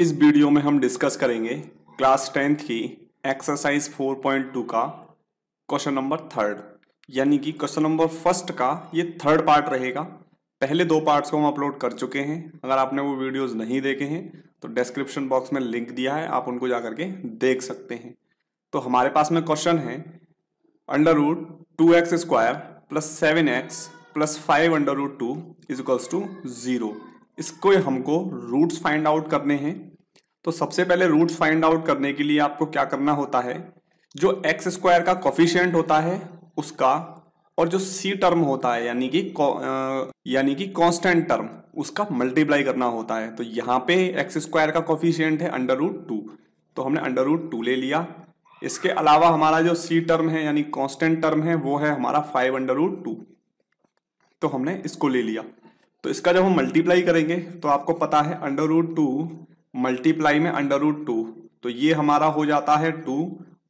इस वीडियो में हम डिस्कस करेंगे क्लास टेंथ की एक्सरसाइज 4.2 का क्वेश्चन नंबर थर्ड यानी कि क्वेश्चन नंबर फर्स्ट का ये थर्ड पार्ट रहेगा पहले दो पार्ट्स को हम अपलोड कर चुके हैं अगर आपने वो वीडियोस नहीं देखे हैं तो डिस्क्रिप्शन बॉक्स में लिंक दिया है आप उनको जा करके देख सकते हैं तो हमारे पास में क्वेश्चन है under root two x square plus seven x plus five under root two is equals to zero इसको हमको रूट्स फाइंड आउट करने हैं तो सबसे पहले रूट्स फाइंड आउट करने के लिए आपको क्या करना होता है जो एक्स स्क्वायर का कॉफिशियंट होता है उसका और जो सी टर्म होता है यानी कि यानी कि कांस्टेंट टर्म उसका मल्टीप्लाई करना होता है तो यहाँ पे एक्स स्क्वायर का कॉफिशियंट है अंडर रूट टू तो हमने अंडर रूट टू ले लिया इसके अलावा हमारा जो सी टर्म है यानी कॉन्स्टेंट टर्म है वो है हमारा फाइव अंडर रूट टू तो हमने इसको ले लिया तो इसका जब हम मल्टीप्लाई करेंगे तो आपको पता है अंडर रूट टू मल्टीप्लाई में अंडर रूट टू तो ये हमारा हो जाता है टू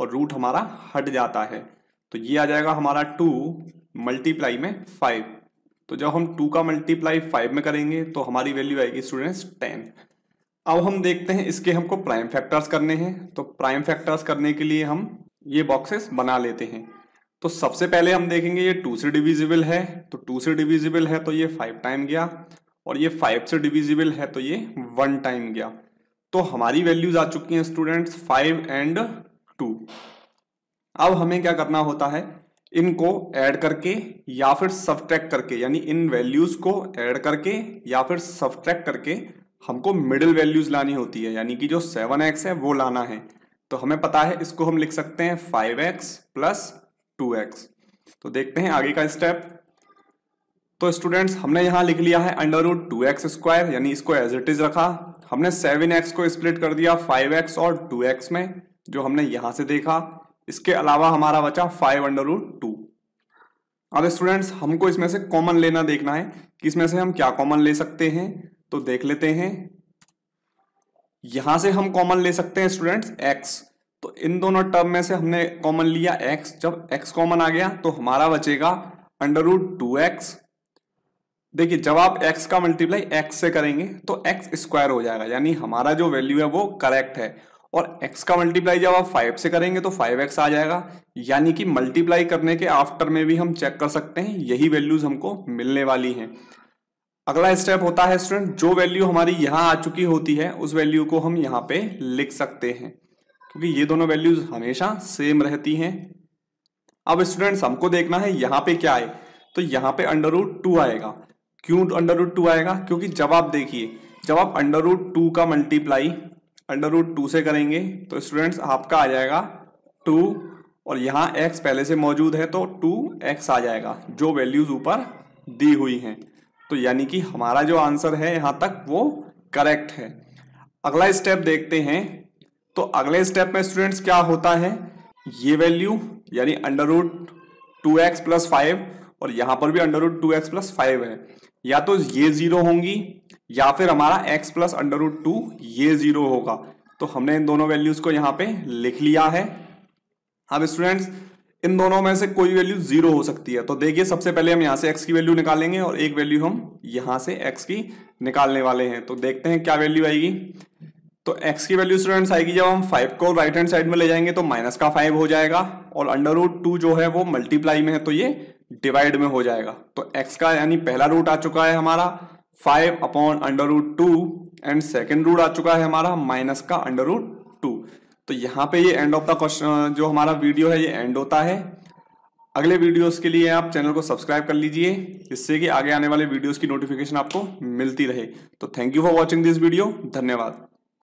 और रूट हमारा हट जाता है तो ये आ जाएगा हमारा टू मल्टीप्लाई में फाइव तो जब हम टू का मल्टीप्लाई फाइव में करेंगे तो हमारी वैल्यू आएगी स्टूडेंट्स टेन अब हम देखते हैं इसके हमको प्राइम फैक्टर्स करने हैं तो प्राइम फैक्टर्स करने के लिए हम ये बॉक्सेस बना लेते हैं तो सबसे पहले हम देखेंगे ये टू से डिविजिबल है तो टू से डिविजिबल है तो ये फाइव टाइम गया और ये फाइव से डिविजिबल है तो ये वन टाइम गया तो हमारी वैल्यूज आ चुकी हैं स्टूडेंट्स फाइव एंड टू अब हमें क्या करना होता है इनको ऐड करके या फिर सब्ट्रैक्ट करके यानी इन वैल्यूज को ऐड करके या फिर सब्ट्रैक्ट करके हमको मिडिल वैल्यूज लानी होती है यानी कि जो सेवन एक्स है वो लाना है तो हमें पता है इसको हम लिख सकते हैं five x plus two x तो देखते हैं आगे का स्टेप तो स्टूडेंट्स हमने यहां लिख लिया है under root two x square यानी इसको एज इट इज रखा हमने सेवन एक्स को स्प्लिट कर दिया फाइव एक्स और टू एक्स में जो हमने यहां से देखा इसके अलावा हमारा बचा फाइव अंडर रूट टू अब स्टूडेंट्स हमको इसमें से कॉमन लेना देखना है कि इसमें से हम क्या कॉमन ले सकते हैं तो देख लेते हैं यहां से हम कॉमन ले सकते हैं स्टूडेंट्स एक्स तो इन दोनों टर्म में से हमने कॉमन लिया x जब x कॉमन आ गया तो हमारा बचेगा अंडर रूट टू एक्स देखिए जब आप x का मल्टीप्लाई x से करेंगे तो x स्क्वायर हो जाएगा यानी हमारा जो वैल्यू है वो करेक्ट है और x का मल्टीप्लाई जब आप 5 से करेंगे तो 5x आ जाएगा यानी कि मल्टीप्लाई करने के आफ्टर में भी हम चेक कर सकते हैं यही वैल्यूज हमको मिलने वाली हैं अगला स्टेप होता है स्टूडेंट जो वैल्यू हमारी यहाँ आ चुकी होती है उस वैल्यू को हम यहाँ पे लिख सकते हैं क्योंकि ये दोनों वैल्यूज हमेशा सेम रहती हैं अब स्टूडेंट्स हमको देखना है यहां पे क्या है तो यहाँ पे अंडर रूट टू आएगा क्यों अंडर रूट टू आएगा क्योंकि जब आप देखिए जब आप अंडर रूट टू का मल्टीप्लाई अंडर रूट टू से करेंगे तो स्टूडेंट्स आपका आ जाएगा टू और यहाँ एक्स पहले से मौजूद है तो टू एक्स आ जाएगा जो वैल्यूज़ ऊपर दी हुई हैं तो यानी कि हमारा जो आंसर है यहाँ तक वो करेक्ट है अगला स्टेप देखते हैं तो अगले स्टेप में स्टूडेंट्स क्या होता है ये वैल्यू यानी under root two x plus five और यहां पर भी under root two x plus five है या तो ये जीरो होंगी या फिर हमारा x plus under root two ये जीरो होगा तो हमने इन दोनों वैल्यूज को यहां पे लिख लिया है अब स्टूडेंट्स इन दोनों में से कोई वैल्यू जीरो हो सकती है तो देखिए सबसे पहले हम यहां से एक्स की वैल्यू निकालेंगे और एक वैल्यू हम यहां से एक्स की निकालने वाले हैं तो देखते हैं क्या वैल्यू आएगी तो x की वैल्यू स्टूडेंट्स आएगी जब हम फाइव को राइट हैंड साइड में ले जाएंगे तो माइनस का फाइव हो जाएगा और अंडर रूट टू जो है वो मल्टीप्लाई में है तो ये डिवाइड में हो जाएगा तो x का यानी पहला रूट आ चुका है हमारा five upon under root two and second root आ चुका है हमारा माइनस का अंडर रूट टू तो यहाँ पे ये एंड ऑफ द क्वेश्चन जो हमारा वीडियो है ये एंड होता है अगले वीडियोस के लिए आप चैनल को सब्सक्राइब कर लीजिए जिससे कि आगे आने वाले वीडियोस की नोटिफिकेशन आपको मिलती रहे तो thank you for watching this video धन्यवाद